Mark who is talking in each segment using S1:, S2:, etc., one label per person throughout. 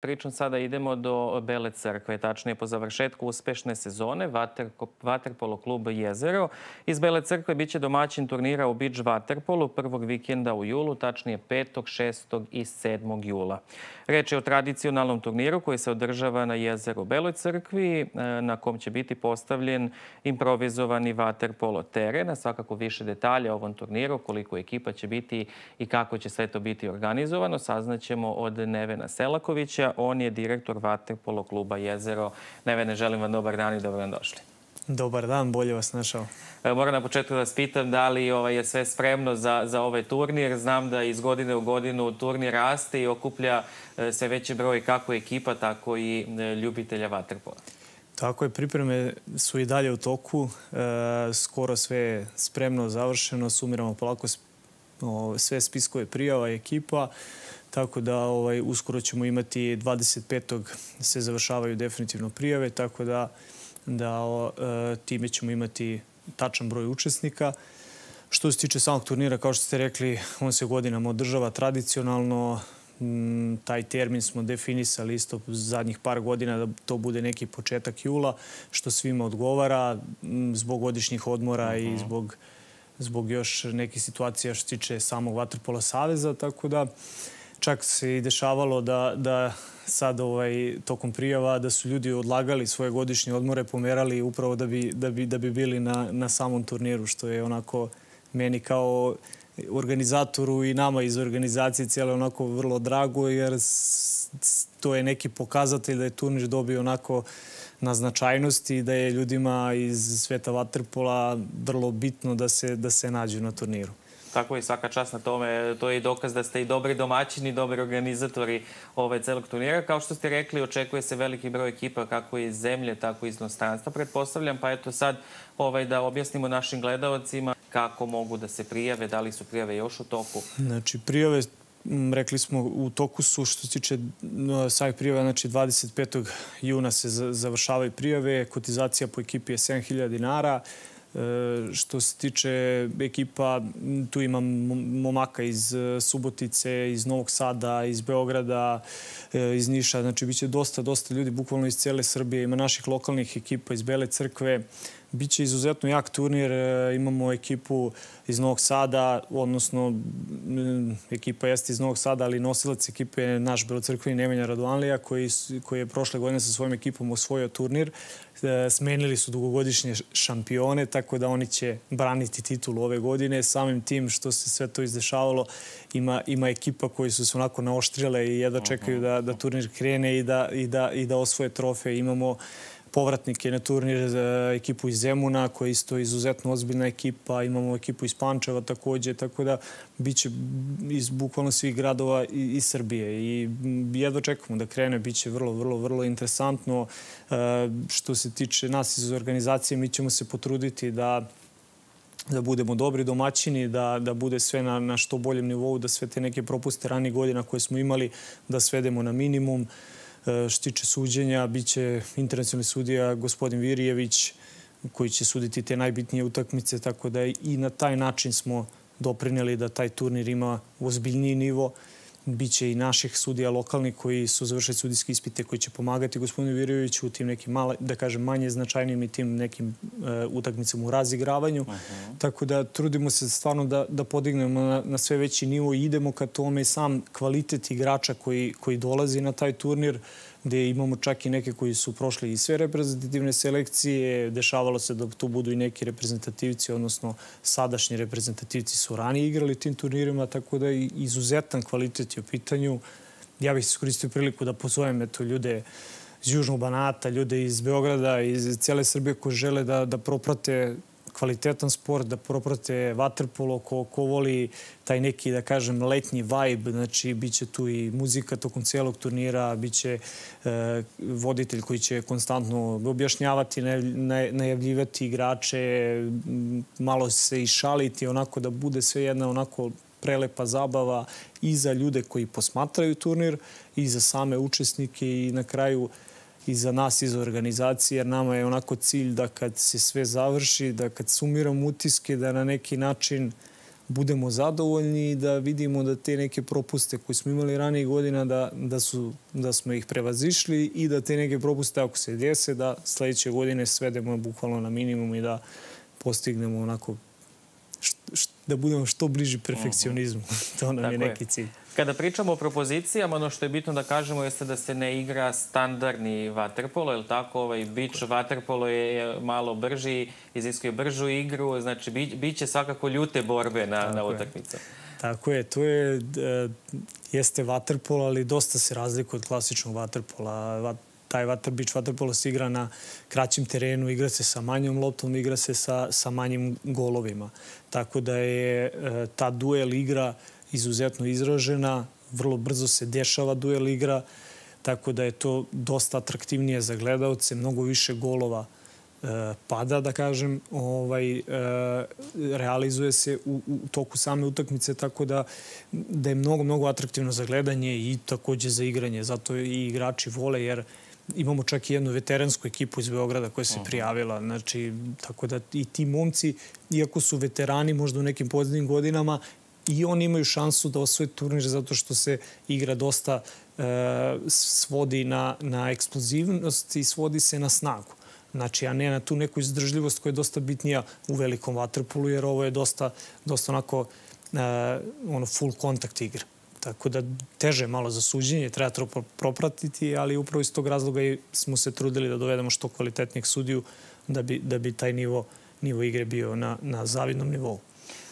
S1: Pričom sada idemo do Bele crkve, tačnije po završetku uspešne sezone Vaterpolo klub Jezero. Iz Bele crkve biće domaćin turnira u Beach Vaterpolu prvog vikenda u julu, tačnije 5., 6. i 7. jula. Reč je o tradicionalnom turniru koji se održava na jezeru Beloj crkvi, e, na kom će biti postavljen improvizovani Vaterpolo teren. A svakako više detalja o ovom turniru, koliko ekipa će biti i kako će sve to biti organizovano, saznaćemo od Nevena Selakovića, On je direktor Vaterpolo kluba Jezero. Nevene, želim vam dobar dan i dobro vam došli.
S2: Dobar dan, bolje vas našao.
S1: Moram na početku da vas pitam da li ovaj, je sve spremno za, za ovaj turnir. Znam da iz godine u godinu turnir raste i okuplja e, sve veći broj kako ekipa, tako i e, ljubitelja Vaterpola.
S2: Tako je, pripreme su i dalje u toku. E, skoro sve je spremno završeno. Sumiramo polako sve spiskove prijava ekipa tako da ovaj, uskoro ćemo imati 25. se završavaju definitivno prijave, tako da, da o, e, time ćemo imati tačan broj učesnika. Što se tiče samog turnira, kao što ste rekli, on se godinama održava tradicionalno. Mm, taj termin smo definisali isto zadnjih par godina da to bude neki početak jula, što svima odgovara mm, zbog godišnjih odmora uh -huh. i mhm. zbog, zbog još neke situacije što se tiče samog Vatrpola Saveza, tako da čak se i dešavalo da, da sad ovaj, tokom prijava da su ljudi odlagali svoje godišnje odmore, pomerali upravo da bi, da bi, da bi bili na, na samom turniru, što je onako meni kao organizatoru i nama iz organizacije cijelo onako vrlo drago, jer to je neki pokazatelj da je turnir dobio onako na značajnosti da je ljudima iz sveta Vatrpola vrlo bitno da se, da se nađu na turniru.
S1: Tako je, svaka čast na tome. To je i dokaz da ste i dobri domaćini, dobri organizatori ove celog turnira. Kao što ste rekli, očekuje se veliki broj ekipa kako iz zemlje, tako i iz inostranstva, pretpostavljam. Pa eto sad ovaj, da objasnimo našim gledalcima kako mogu da se prijave, da li su prijave još u toku.
S2: Znači, prijave rekli smo, u toku su što se tiče sajih prijave, znači 25. juna se završavaju prijave, kotizacija po ekipi je 7000 dinara, Što se tiče ekipa, tu imam momaka iz e, Subotice, iz Novog Sada, iz Beograda, e, iz Niša. Znači, bit će dosta, dosta ljudi, bukvalno iz cele Srbije. Ima naših lokalnih ekipa iz Bele crkve, Biće izuzetno jak turnir, e, imamo ekipu iz Novog Sada, odnosno mm, ekipa jeste iz Novog Sada, ali nosilac ekipe je naš belocrkveni Nemanja Radovanlija koji, koji je prošle godine sa svojim ekipom osvojio turnir. E, smenili su dugogodišnje šampione, tako da oni će braniti titul ove godine. Samim tim što se sve to izdešavalo, ima, ima ekipa koji su se onako naoštrile i jedva čekaju da, da turnir krene i da, i da, i da osvoje trofe. Imamo povratnike na turnir za e, ekipu iz Zemuna, koja je isto izuzetno ozbiljna ekipa, imamo ekipu iz Pančeva takođe, tako da biće iz bukvalno svih gradova iz Srbije i jedva čekamo da krene, biće vrlo, vrlo, vrlo interesantno. E, što se tiče nas iz organizacije, mi ćemo se potruditi da da budemo dobri domaćini, da, da bude sve na, na što boljem nivou, da sve te neke propuste ranih godina koje smo imali, da svedemo na minimum. Uh, E, što tiče suđenja, bit će internacionalni sudija gospodin Virijević koji će suditi te najbitnije utakmice, tako da i na taj način smo doprineli da taj turnir ima ozbiljniji nivo biće i naših sudija lokalnih koji su završili sudijske ispite koji će pomagati gospodinu Viroviću u tim nekim male, da kažem manje značajnim i tim nekim e, utakmicama u razigravanju. Uh -huh. Tako da trudimo se stvarno da, da podignemo na, na sve veći nivo i idemo ka tome sam kvalitet igrača koji, koji dolazi na taj turnir gde imamo čak i neke koji su prošli i sve reprezentativne selekcije, dešavalo se da tu budu i neki reprezentativci, odnosno sadašnji reprezentativci su ranije igrali tim turnirima, tako da je izuzetan kvalitet je u pitanju. Ja bih iskoristio priliku da pozovem eto, ljude iz Južnog Banata, ljude iz Beograda, iz cele Srbije koji žele da, da proprate kvalitetan sport, da proprate vaterpolo, ko, ko voli taj neki, da kažem, letnji vibe, znači bit će tu i muzika tokom celog turnira, bit će e, voditelj koji će konstantno objašnjavati, naj, najavljivati igrače, malo se i šaliti, onako da bude sve jedna onako prelepa zabava i za ljude koji posmatraju turnir i za same učesnike i na kraju i za nas iz organizacije, jer nama je onako cilj da kad se sve završi, da kad sumiramo utiske, da na neki način budemo zadovoljni i da vidimo da te neke propuste koje smo imali ranije godina, da, da, su, da smo ih prevazišli i da te neke propuste, ako se dese, da sledeće godine svedemo bukvalno na minimum i da postignemo onako da budemo što bliži perfekcionizmu. to nam Tako je neki cilj.
S1: Kada pričamo o propozicijama, ono što je bitno da kažemo jeste da se ne igra standardni vaterpolo, je li tako? Ovaj bič vaterpolo je malo brži, iziskuje bržu igru, znači bit biće svakako ljute borbe na, tako na utakmicu.
S2: Tako je, tu je, e, jeste vaterpolo, ali dosta se razlikuje od klasičnog vaterpola. taj water beach waterpolo se igra na kraćem terenu, igra se sa manjom loptom, igra se sa, sa manjim golovima. Tako da je e, ta duel igra uh, izuzetno izražena, vrlo brzo se dešava duel igra, tako da je to dosta atraktivnije za gledalce, mnogo više golova e, pada, da kažem, ovaj, e, realizuje se u, u toku same utakmice, tako da, da je mnogo, mnogo atraktivno za gledanje i takođe za igranje. Zato i igrači vole, jer imamo čak i jednu veteransku ekipu iz Beograda koja se prijavila. Znači, tako da i ti momci, iako su veterani možda u nekim pozdnim godinama, i oni imaju šansu da osvoje turnir zato što se igra dosta e, svodi na, na eksplozivnost i svodi se na snagu. Znači, a ne na tu neku izdržljivost koja je dosta bitnija u velikom vaterpolu, jer ovo je dosta, dosta onako e, ono full kontakt igra. Tako da teže je malo za suđenje, treba to propratiti, ali upravo iz tog razloga i smo se trudili da dovedemo što kvalitetnijeg sudiju da bi, da bi taj nivo, nivo igre bio na, na zavidnom nivou.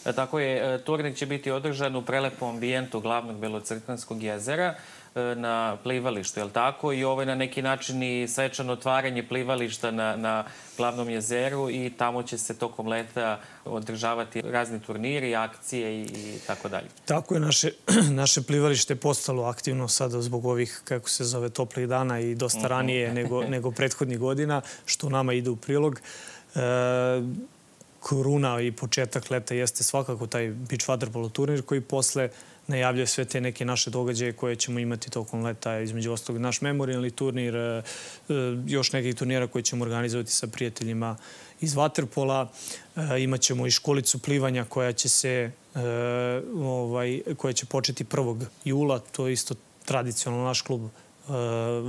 S1: E, tako je, e, turnik će biti održan u prelepom ambijentu glavnog Belocrkanskog jezera e, na plivalištu, je li tako? I ovo je na neki način i svečano otvaranje plivališta na, na glavnom jezeru i tamo će se tokom leta održavati razni turniri, akcije i, i tako dalje.
S2: Tako je, naše, naše plivalište je postalo aktivno sada zbog ovih, kako se zove, toplih dana i dosta mhm. ranije nego, nego prethodnih godina, što nama ide u prilog. E, kruna i početak leta jeste svakako taj beach Waterpolo turnir koji posle najavljaju sve te neke naše događaje koje ćemo imati tokom leta, između ostalog naš memorialni turnir, e, e, još nekih turnira koje ćemo organizovati sa prijateljima iz Waterpola. E, Imaćemo i školicu plivanja koja će se ovaj, koja će početi 1. jula. To je isto tradicionalno naš klub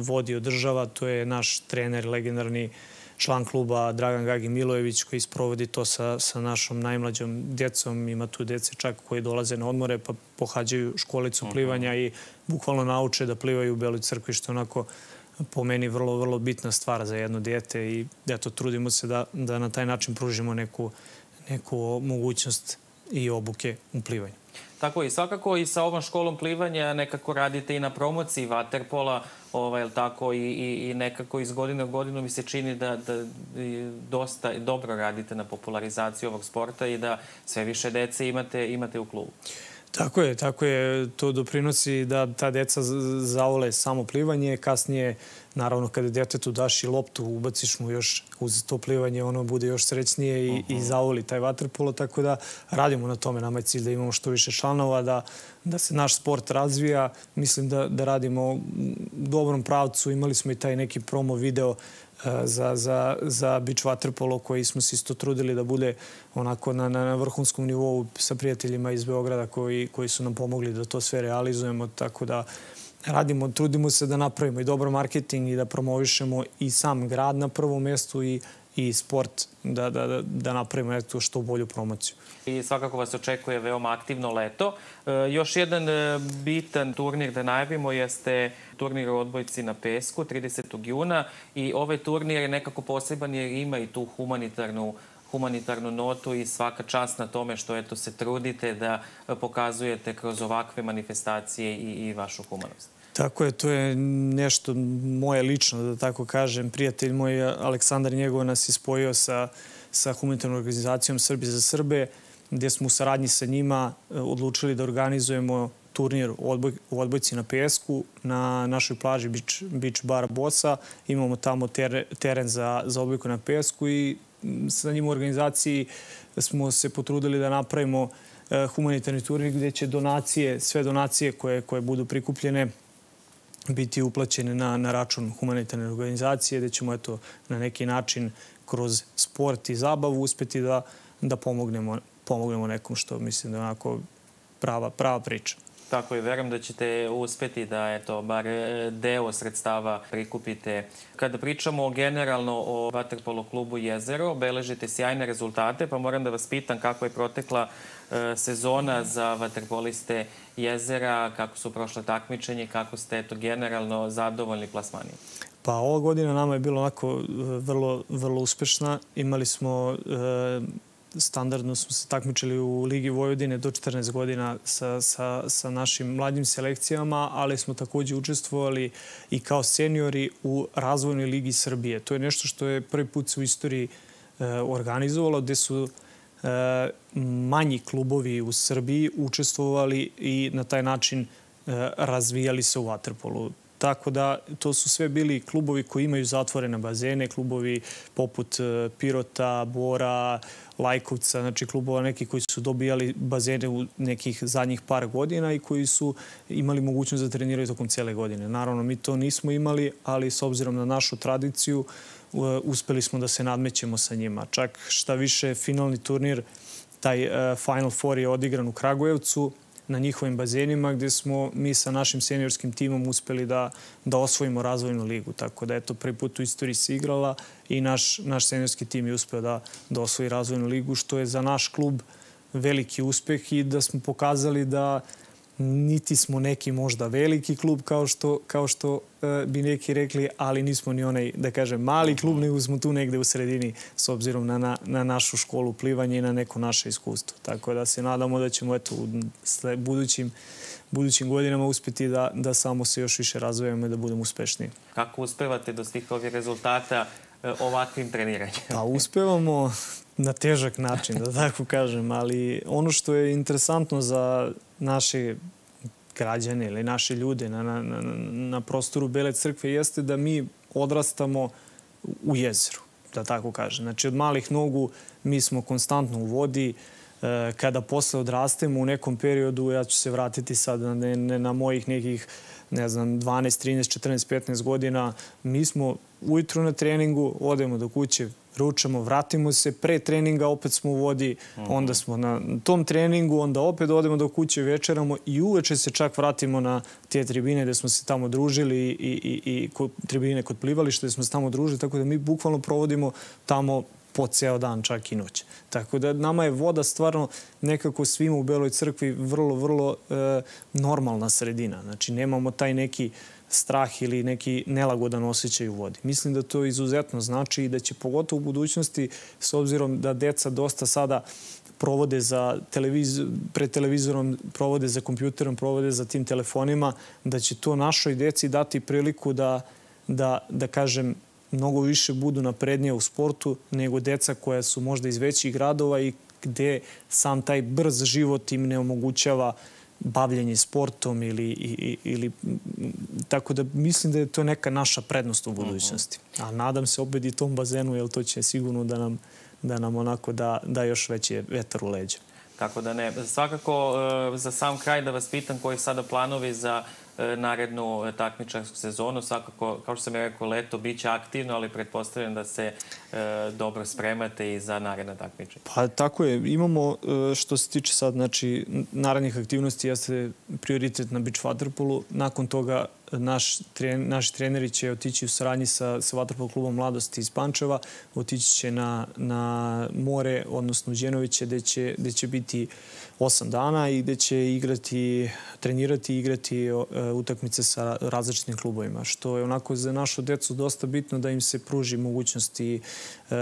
S2: vodi održava. To je naš trener, legendarni član kluba Dragan Gagi Milojević koji sprovodi to sa, sa našom najmlađom djecom. Ima tu djece čak koji dolaze na odmore pa pohađaju školicu plivanja i bukvalno nauče da plivaju u Beloj crkvi što je onako eh, po meni vrlo, vrlo bitna stvar za jedno dijete i eto, trudimo se da, da na taj način pružimo neku, neku mogućnost i obuke u plivanju. Tako
S1: i svakako i sa ovom školom plivanja nekako radite i na promociji Vaterpola, ovaj, tako, i, i, i nekako iz godine u godinu mi se čini da, da dosta dobro radite na popularizaciji ovog sporta i da sve više dece imate, imate u klubu.
S2: Tako je, tako je. To doprinosi da ta deca zavole samo plivanje. Kasnije, naravno, kada detetu daš i loptu, ubaciš mu još uz to plivanje, ono bude još srećnije i, uh -huh. i mhm. zavoli taj vaterpolo. Tako da radimo na tome. Nama je cilj da imamo što više članova, da, da se naš sport razvija. Mislim da, da radimo u dobrom pravcu. Imali smo i taj neki promo video za, za, za beach waterpolo koji smo se isto trudili da bude onako na, na, na vrhunskom nivou sa prijateljima iz Beograda koji, koji su nam pomogli da to sve realizujemo, tako da radimo, trudimo se da napravimo i dobro marketing i da promovišemo i sam grad na prvom mestu i i sport da, da, da, da napravimo eto što bolju promociju.
S1: I svakako vas očekuje veoma aktivno leto. E, još jedan e, bitan turnir da najavimo jeste turnir u odbojci na Pesku 30. juna i ovaj turnir je nekako poseban jer ima i tu humanitarnu humanitarnu notu i svaka čast na tome što eto, se trudite da e, pokazujete kroz ovakve manifestacije i, i vašu humanost.
S2: Tako je, to je nešto moje lično, da tako kažem. Prijatelj moj Aleksandar Njegov nas je spojio sa, sa humanitarnom organizacijom Srbije za Srbe, gde smo u saradnji sa njima e, odlučili da organizujemo turnir u, u odbojci na pesku na našoj plaži Beach, Beach Bar Bosa. Imamo tamo ter, teren za, za odbojku na pesku i sa njim u organizaciji smo se potrudili da napravimo e, humanitarni turnir gde će donacije, sve donacije koje, koje budu prikupljene biti uplaćene na, na račun humanitarne organizacije, da ćemo eto, na neki način kroz sport i zabavu uspeti da, da pomognemo, pomognemo nekom što mislim da je onako prava, prava priča.
S1: Tako je, verujem da ćete uspeti da eto, bar e, deo sredstava prikupite. Kada pričamo generalno o Vaterpolo klubu Jezero, beležite sjajne rezultate, pa moram da vas pitan kako je protekla e, sezona za vaterpoliste Jezera, kako su prošle takmičenje, kako ste eto, generalno zadovoljni plasmani?
S2: Pa ova godina nama je bila onako e, vrlo, vrlo uspešna. Imali smo e, standardno smo se takmičili u Ligi Vojvodine do 14 godina sa, sa, sa našim mladim selekcijama, ali smo takođe učestvovali i kao seniori u razvojnoj Ligi Srbije. To je nešto što je prvi put se u istoriji e, organizovalo, gde su e, manji klubovi u Srbiji učestvovali i na taj način e, razvijali se u Waterpolu. Tako da to su sve bili klubovi koji imaju zatvorene bazene, klubovi poput e, Pirota, Bora, Lajkovca, znači klubova neki koji su dobijali bazene u nekih zadnjih par godina i koji su imali mogućnost da treniraju tokom cele godine. Naravno, mi to nismo imali, ali s obzirom na našu tradiciju uspeli smo da se nadmećemo sa njima. Čak šta više, finalni turnir, taj e, Final Four je odigran u Kragujevcu, na njihovim bazenima gde smo mi sa našim seniorskim timom uspeli da, da osvojimo razvojnu ligu. Tako da, eto, prvi put u istoriji se igrala i naš, naš seniorski tim je uspeo da, da osvoji razvojnu ligu, što je za naš klub veliki uspeh i da smo pokazali da niti smo neki možda veliki klub kao što, kao što e, bi neki rekli, ali nismo ni onaj, da kažem, mali klub, nego smo tu negde u sredini s obzirom na, na, na našu školu plivanja i na neko naše iskustvo. Tako da se nadamo da ćemo eto, u budućim, budućim godinama uspeti da, da samo se još više razvijemo i da budemo uspešniji.
S1: Kako uspevate do svih ovih rezultata e, ovakvim treniranjem?
S2: Pa uspevamo na težak način, da tako kažem, ali ono što je interesantno za naši građani ili naši ljudi na, na, na, na prostoru Bele crkve jeste da mi odrastamo u jezeru, da tako kažem. Znači, od malih nogu mi smo konstantno u vodi, e, kada posle odrastemo u nekom periodu, ja ću se vratiti sad na, ne, na mojih nekih ne znam, 12, 13, 14, 15 godina, mi smo ujutru na treningu, odemo do kuće, ručamo, vratimo se, pre treninga opet smo u vodi, onda smo na tom treningu, onda opet odemo do kuće, večeramo i uveče se čak vratimo na te tribine gde smo se tamo družili i, i, i kod, tribine kod plivališta gde smo se tamo družili, tako da mi bukvalno provodimo tamo po ceo dan, čak i noć. Tako da nama je voda stvarno nekako svima u Beloj crkvi vrlo, vrlo e, normalna sredina. Znači, nemamo taj neki strah ili neki nelagodan osjećaj u vodi. Mislim da to izuzetno znači i da će pogotovo u budućnosti, s obzirom da deca dosta sada provode za televiz, pred televizorom, provode za kompjuterom, provode za tim telefonima, da će to našoj deci dati priliku da, da, da kažem, mnogo više budu naprednije u sportu nego deca koja su možda iz većih gradova i gde sam taj brz život im ne omogućava bavljanje sportom ili, ili, ili tako da mislim da je to neka naša prednost u budućnosti. Mhm. A nadam se opet i tom bazenu, jer to će sigurno da nam, da nam onako da, da još veće vetar u leđe.
S1: Kako da ne. Svakako, e, za sam kraj da vas pitam koji sada planovi za e, narednu e, takmičarsku sezonu. Svakako, kao što sam je rekao, leto bit će aktivno, ali pretpostavljam da se e, dobro spremate i za naredna takmičenja.
S2: Pa tako je. Imamo, što se tiče sad, znači, narednih aktivnosti jeste prioritet na beach waterpolu. Nakon toga naš tren, naši treneri će otići u saradnji sa, sa Vatrpol klubom Mladosti iz Pančeva, otići će na, na more, odnosno Đenoviće, gde će, gde će biti 8 dana i gde će igrati, trenirati i igrati uh, utakmice sa različitim klubovima, što je onako za našu decu dosta bitno da im se pruži mogućnosti uh,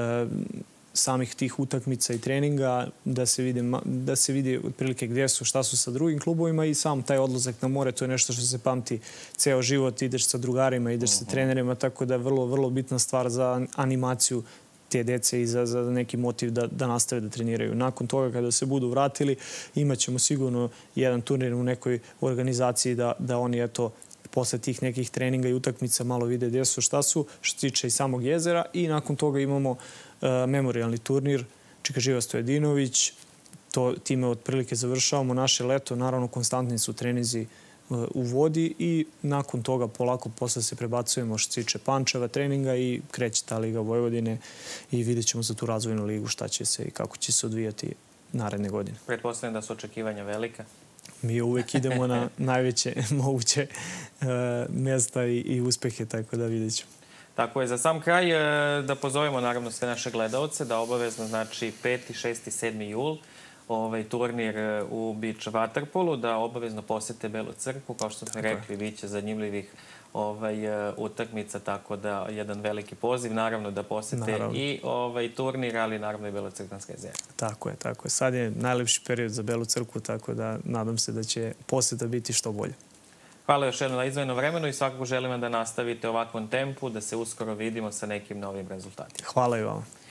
S2: samih tih utakmica i treninga da se vide, da se vidi otprilike gdje su, šta su sa drugim klubovima i sam taj odlazak na more, to je nešto što se pamti ceo život, ideš sa drugarima, ideš sa mhm. trenerima, tako da je vrlo vrlo bitna stvar za animaciju te dece i za, za neki motiv da, da nastave da treniraju. Nakon toga kada se budu vratili, imat ćemo sigurno jedan turnir u nekoj organizaciji da, da oni eto posle tih nekih treninga i utakmica malo vide gdje su, šta su, što tiče i samog jezera i nakon toga imamo E, memorialni turnir Čika Živa Stojedinović. To, time otprilike završavamo naše leto. Naravno, konstantni su trenizi e, u vodi i nakon toga polako posle se prebacujemo što se tiče pančeva treninga i kreće ta Liga Vojvodine i vidjet ćemo za tu razvojnu ligu šta će se i kako će se odvijati naredne godine. Pretpostavljam
S1: da su očekivanja velika.
S2: Mi uvek idemo na najveće moguće e, mesta mjesta i, i uspehe, tako da vidjet ćemo.
S1: Tako je, za sam kraj e, da pozovemo naravno sve naše gledalce da obavezno znači 5., 6. 7. jul ovaj turnir e, u Beach Waterpolu, da obavezno posete Belu crkvu, kao što smo rekli, bit će zanimljivih ovaj, e, utakmica, tako da jedan veliki poziv, naravno da posete naravno. i ovaj, turnir, ali naravno i Belocrkvanska jezera.
S2: Tako je, tako je. Sad je najlepši period za Belu crkvu, tako da nadam se da će poseta biti što bolje.
S1: Hvala još jednom na izvojenom vremenu i svakako želim da nastavite ovakvom tempu, da se uskoro vidimo sa nekim novim rezultatima.
S2: Hvala i vam.